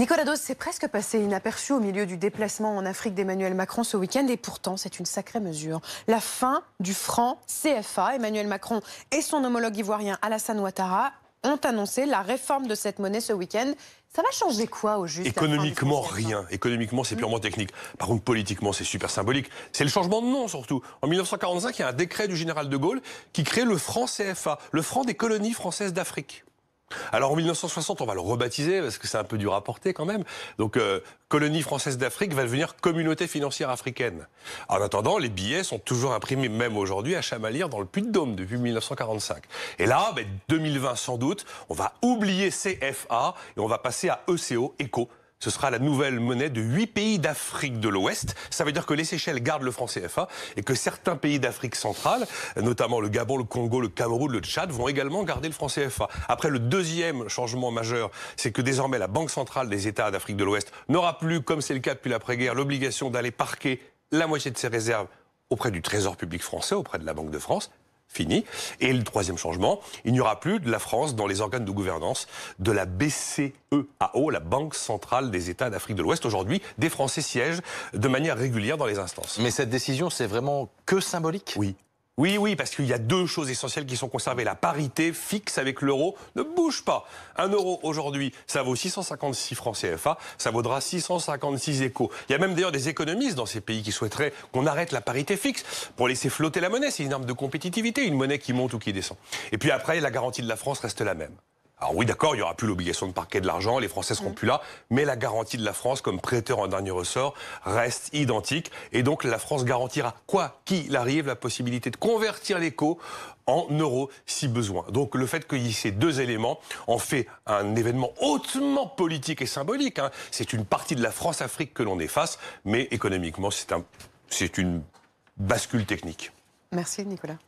Nicolas Dos, s'est presque passé inaperçu au milieu du déplacement en Afrique d'Emmanuel Macron ce week-end et pourtant c'est une sacrée mesure. La fin du franc CFA. Emmanuel Macron et son homologue ivoirien Alassane Ouattara ont annoncé la réforme de cette monnaie ce week-end. Ça va changer quoi au juste Économiquement, rien. Économiquement, c'est purement technique. Par contre, politiquement, c'est super symbolique. C'est le changement de nom, surtout. En 1945, il y a un décret du général de Gaulle qui crée le franc CFA, le franc des colonies françaises d'Afrique. Alors en 1960, on va le rebaptiser parce que c'est un peu dur à porter quand même. Donc euh, colonie française d'Afrique va devenir communauté financière africaine. En attendant, les billets sont toujours imprimés même aujourd'hui à Chamalière dans le Puy-de-Dôme depuis 1945. Et là, ben, 2020 sans doute, on va oublier CFA et on va passer à e ECO, ECO, ce sera la nouvelle monnaie de huit pays d'Afrique de l'Ouest. Ça veut dire que les Seychelles gardent le franc CFA et que certains pays d'Afrique centrale, notamment le Gabon, le Congo, le Cameroun, le Tchad, vont également garder le franc CFA. Après, le deuxième changement majeur, c'est que désormais la Banque centrale des États d'Afrique de l'Ouest n'aura plus, comme c'est le cas depuis l'après-guerre, l'obligation d'aller parquer la moitié de ses réserves auprès du Trésor public français, auprès de la Banque de France fini. Et le troisième changement, il n'y aura plus de la France dans les organes de gouvernance de la BCEAO, la Banque centrale des États d'Afrique de l'Ouest. Aujourd'hui, des Français siègent de manière régulière dans les instances. Mais cette décision, c'est vraiment que symbolique Oui, oui, oui, parce qu'il y a deux choses essentielles qui sont conservées. La parité fixe avec l'euro ne bouge pas. Un euro aujourd'hui, ça vaut 656 francs CFA, ça vaudra 656 échos. Il y a même d'ailleurs des économistes dans ces pays qui souhaiteraient qu'on arrête la parité fixe pour laisser flotter la monnaie. C'est une arme de compétitivité, une monnaie qui monte ou qui descend. Et puis après, la garantie de la France reste la même. Alors oui, d'accord, il n'y aura plus l'obligation de parquer de l'argent, les Français seront mm. plus là, mais la garantie de la France comme prêteur en dernier ressort reste identique. Et donc la France garantira, quoi qu'il arrive, la possibilité de convertir l'écho en euros si besoin. Donc le fait qu'il y ait ces deux éléments en fait un événement hautement politique et symbolique. Hein, c'est une partie de la France-Afrique que l'on efface, mais économiquement, c'est un, une bascule technique. Merci Nicolas.